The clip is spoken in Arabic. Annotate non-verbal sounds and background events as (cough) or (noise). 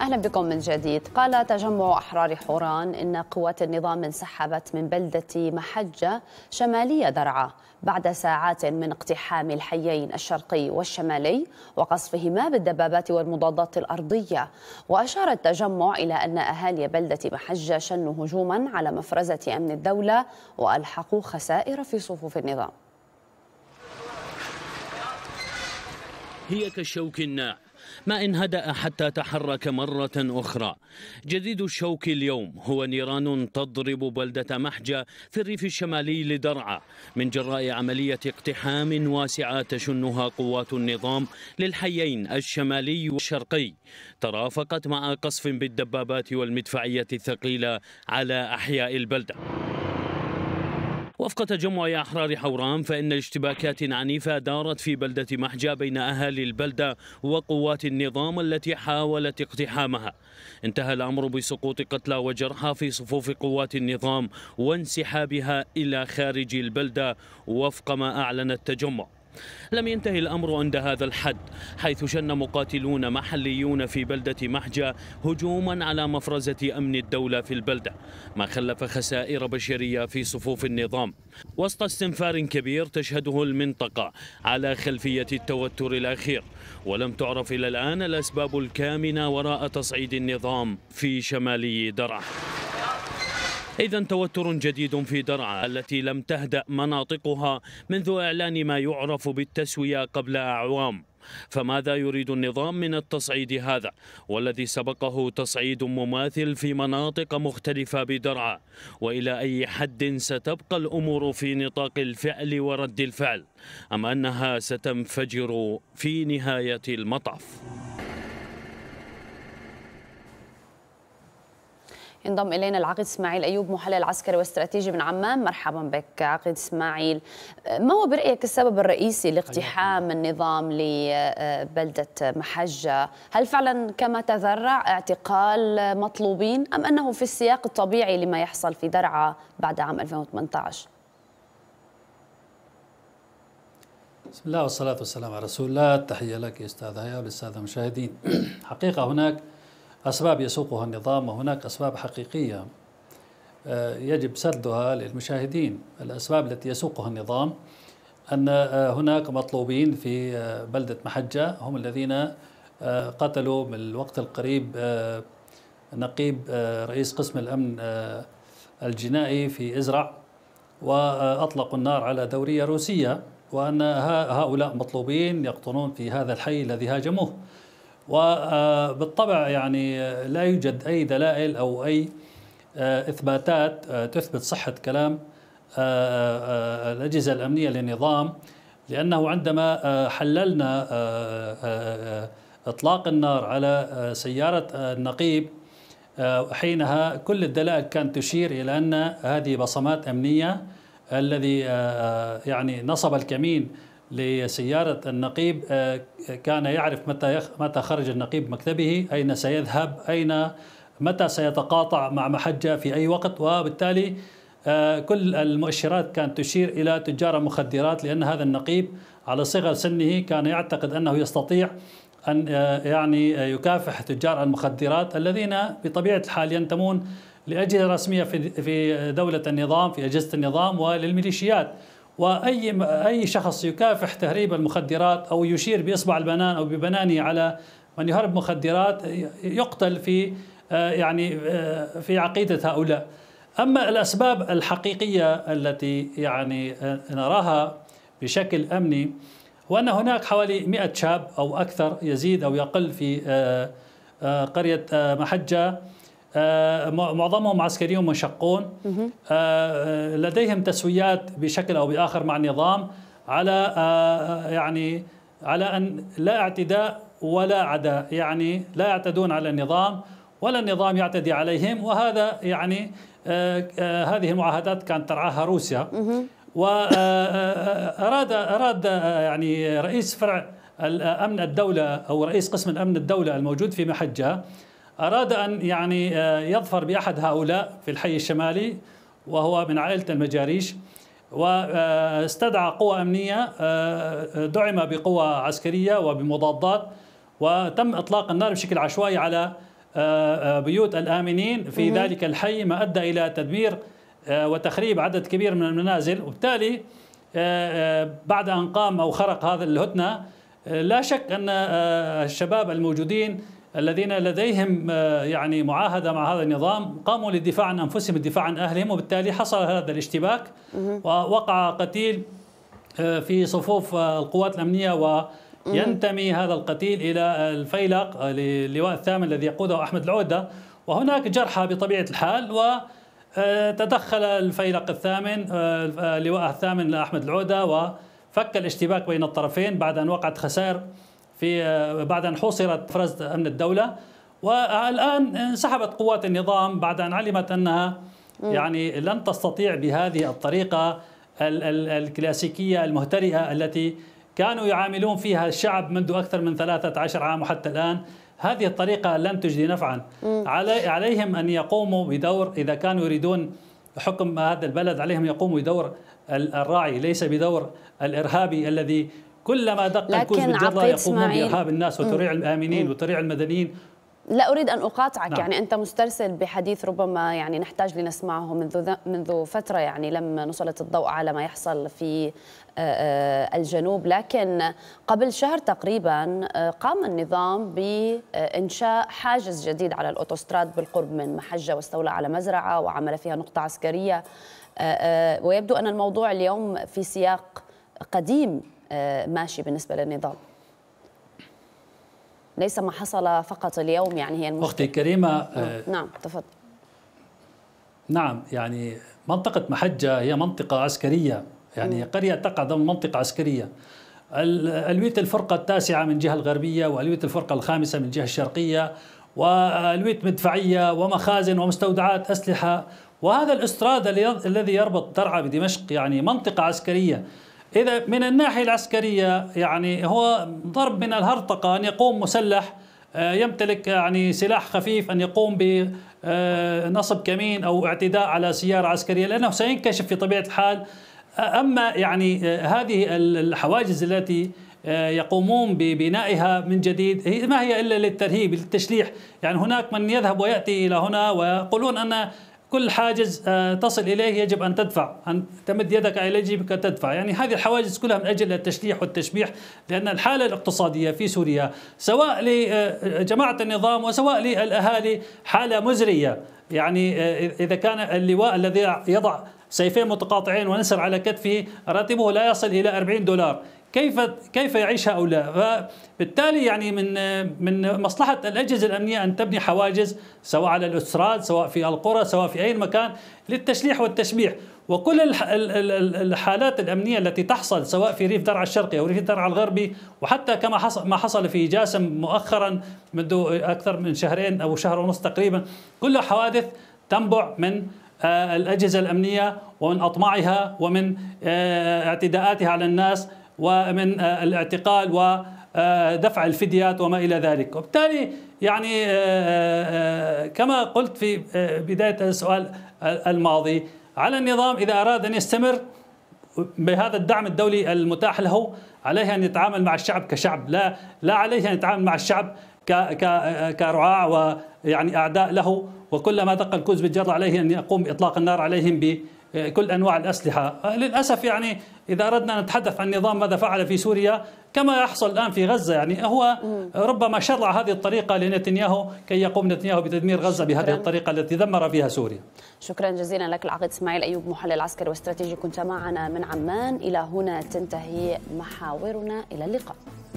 أهلا بكم من جديد قال تجمع أحرار حوران إن قوات النظام انسحبت من بلدة محجة شمالية درعا بعد ساعات من اقتحام الحيين الشرقي والشمالي وقصفهما بالدبابات والمضادات الأرضية وأشار التجمع إلى أن أهالي بلدة محجة شنوا هجوما على مفرزة أمن الدولة وألحقوا خسائر في صفوف النظام هي كالشوك الناعم ما إن هدأ حتى تحرك مرة أخرى جديد الشوك اليوم هو نيران تضرب بلدة محجة في الريف الشمالي لدرعا من جراء عملية اقتحام واسعة تشنها قوات النظام للحيين الشمالي والشرقي ترافقت مع قصف بالدبابات والمدفعية الثقيلة على أحياء البلدة وفق تجمع أحرار حوران فإن اشتباكات عنيفة دارت في بلدة محجة بين أهالي البلدة وقوات النظام التي حاولت اقتحامها انتهى الأمر بسقوط قتلى وجرحى في صفوف قوات النظام وانسحابها إلى خارج البلدة وفق ما أعلن التجمع لم ينتهي الأمر عند هذا الحد حيث شن مقاتلون محليون في بلدة محجة هجوما على مفرزة أمن الدولة في البلدة ما خلف خسائر بشرية في صفوف النظام وسط استنفار كبير تشهده المنطقة على خلفية التوتر الأخير ولم تعرف إلى الآن الأسباب الكامنة وراء تصعيد النظام في شمالي درعا إذا توتر جديد في درعا التي لم تهدأ مناطقها منذ إعلان ما يعرف بالتسوية قبل أعوام فماذا يريد النظام من التصعيد هذا والذي سبقه تصعيد مماثل في مناطق مختلفة بدرعا وإلى أي حد ستبقى الأمور في نطاق الفعل ورد الفعل أم أنها ستنفجر في نهاية المطاف انضم الينا العقد اسماعيل ايوب محلل عسكري واستراتيجي من عمان مرحبا بك عقد اسماعيل ما هو برايك السبب الرئيسي لاقتحام النظام لبلده محجه هل فعلا كما تذرع اعتقال مطلوبين ام انه في السياق الطبيعي لما يحصل في درعا بعد عام 2018 بسم الله والصلاة والسلام على رسول الله تحية لك يا أستاذ هيا والأستاذ المشاهدين (clears throat) حقيقة هناك أسباب يسوقها النظام وهناك أسباب حقيقية آه، يجب سردها للمشاهدين الأسباب التي يسوقها النظام أن آه، هناك مطلوبين في آه، بلدة محجة هم الذين قتلوا من الوقت القريب نقيب رئيس قسم الأمن الجنائي في إزرع وأطلقوا النار على دورية روسية وأن هؤلاء مطلوبين يقطنون في هذا الحي الذي هاجموه وبالطبع يعني لا يوجد أي دلائل أو أي آه، إثباتات آه، تثبت صحة كلام آه، الأجهزة الأمنية للنظام لأنه عندما حللنا إطلاق النار على سيارة النقيب حينها كل الدلائل كانت تشير إلى أن هذه بصمات أمنية الذي يعني نصب الكمين لسيارة النقيب آه، كان يعرف متى متى خرج النقيب مكتبه أين سيذهب أين متى سيتقاطع مع محجة في أي وقت وبالتالي آه، كل المؤشرات كانت تشير إلى تجار مخدرات لأن هذا النقيب على صغر سنه كان يعتقد أنه يستطيع أن آه، يعني يكافح تجار المخدرات الذين بطبيعة الحال ينتمون لأجهزة رسمية في دولة النظام في أجهزة النظام وللميليشيات واي اي شخص يكافح تهريب المخدرات او يشير باصبع البنان او ببنانه على من يهرب مخدرات يقتل في آه، يعني آه، في عقيده هؤلاء. اما الاسباب الحقيقيه التي يعني آه، نراها بشكل امني وان هناك حوالي 100 شاب او اكثر يزيد او يقل في قريه محجه آه، معظمهم عسكريون منشقون آه، آه، لديهم تسويات بشكل او باخر مع النظام على يعني على ان لا اعتداء ولا عداء يعني لا يعتدون على النظام ولا النظام يعتدي عليهم وهذا يعني هذه المعاهدات كانت ترعاها روسيا واراد اراد يعني رئيس فرع الامن الدوله او رئيس قسم الامن الدوله الموجود في محجه أراد أن يعني آه، يظفر بأحد هؤلاء في الحي الشمالي وهو من عائلة المجاريش واستدعى آه، قوى أمنية آه، دعم بقوى عسكرية وبمضادات وتم إطلاق النار بشكل عشوائي على بيوت الآمنين في ذلك الحي ما أدى إلى تدمير وتخريب عدد كبير من المنازل وبالتالي بعد أن قام أو خرق هذا الهتنة لا شك أن الشباب الموجودين الذين لديهم آه، يعني معاهده مع هذا النظام قاموا للدفاع عن انفسهم الدفاع عن اهلهم وبالتالي حصل هذا الاشتباك ووقع قتيل آه، في صفوف آه، القوات الامنيه و ينتمي هذا القتيل الى الفيلق اللواء الثامن الذي يقوده احمد العوده وهناك جرحى بطبيعه الحال و تدخل الفيلق الثامن اللواء الثامن لاحمد العوده وفك الاشتباك بين الطرفين بعد ان وقعت خسائر في آه، بعد أن حوصرت فرز أمن الدولة والآن انسحبت قوات النظام بعد أن علمت أنها يعني لن تستطيع بهذه الطريقة الكلاسيكية المهترئة التي كانوا يعاملون فيها الشعب منذ أكثر من 13 عام وحتى الآن هذه الطريقة لن تجدي نفعا علي عليهم أن يقوموا بدور إذا كانوا يريدون حكم هذا البلد عليهم يقوموا بدور الراعي ليس بدور الإرهابي الذي كلما دق الكوز بالجره يقومون بارهاب الناس وتريع الامنين وتريع المدنيين لا اريد ان اقاطعك نعم. يعني انت مسترسل بحديث ربما يعني نحتاج لنسمعه منذ منذ فتره يعني لما نسلط الضوء على ما يحصل في آه، آه، الجنوب لكن قبل شهر تقريبا آه، قام النظام بإنشاء حاجز جديد على الأوتوستراد بالقرب من محجة واستولى على مزرعة وعمل فيها نقطة عسكرية ويبدو أن الموضوع اليوم في سياق قديم آه، ماشي بالنسبه للنظام ليس ما حصل فقط اليوم يعني هي المشكله اختي كريمه نعم،, آه، نعم تفضل نعم يعني منطقه محجه هي منطقه عسكريه يعني قريه تقع ضمن منطقه عسكريه ألوية الفرقة التاسعة من جهه الغربية وألوية الفرقة الخامسة من جهه الشرقية وألوية مدفعية ومخازن ومستودعات أسلحة وهذا الاستراد الذي يربط درعا بدمشق يعني منطقة عسكرية إذا من الناحية العسكرية يعني هو ضرب من الهرطقة أن يقوم مسلح آه، يمتلك يعني سلاح خفيف أن يقوم بنصب آه، كمين أو اعتداء على سيارة عسكرية لأنه سينكشف في طبيعة الحال أما يعني آه، هذه الحواجز التي يقومون ببنائها من جديد هي ما هي الا للترهيب للتشليح يعني هناك من يذهب وياتي الى هنا ويقولون ان كل حاجز آه، تصل اليه يجب ان تدفع ان تمد يدك الى جيبك تدفع يعني هذه الحواجز كلها من اجل التشليح والتشبيح لان الحاله الاقتصاديه في سوريا سواء لجماعه آه، النظام وسواء للاهالي حاله مزريه يعني آه، اذا كان اللواء الذي يضع سيفين متقاطعين ونسر على كتفه راتبه لا يصل إلى 40 دولار كيف كيف يعيش هؤلاء؟ فبالتالي يعني من من مصلحه الاجهزه الامنيه ان تبني حواجز سواء على الاسراد، سواء في القرى، سواء في اي مكان للتشليح والتشبيح، وكل الحالات الامنيه التي تحصل سواء في ريف درعا الشرقي او ريف درعا الغربي وحتى كما حصل ما حصل في جاسم مؤخرا منذ اكثر من شهرين او شهر ونصف تقريبا، كلها حوادث تنبع من آه، الأجهزة الأمنية ومن أطماعها ومن آه، اعتداءاتها على الناس ومن آه، الاعتقال ودفع الفديات وما إلى ذلك وبالتالي يعني كما قلت في بداية السؤال الماضي على النظام إذا أراد أن يستمر بهذا الدعم الدولي المتاح له عليه أن يتعامل مع الشعب كشعب لا لا عليه أن يتعامل مع الشعب كرعاع ويعني أعداء له وكلما دق الكوز بالجر عليه أن يقوم بإطلاق النار عليهم بكل أنواع الأسلحة آه، للأسف يعني إذا أردنا أن نتحدث عن نظام ماذا فعل في سوريا كما يحصل الآن في غزة يعني هو ربما شرع هذه الطريقة لنتنياهو كي يقوم نتنياهو بتدمير غزة بهذه الطريقة التي دمر فيها سوريا شكرا جزيلا لك العقيد إسماعيل أيوب محلل عسكري واستراتيجي كنت معنا من عمان إلى هنا تنتهي محاورنا إلى اللقاء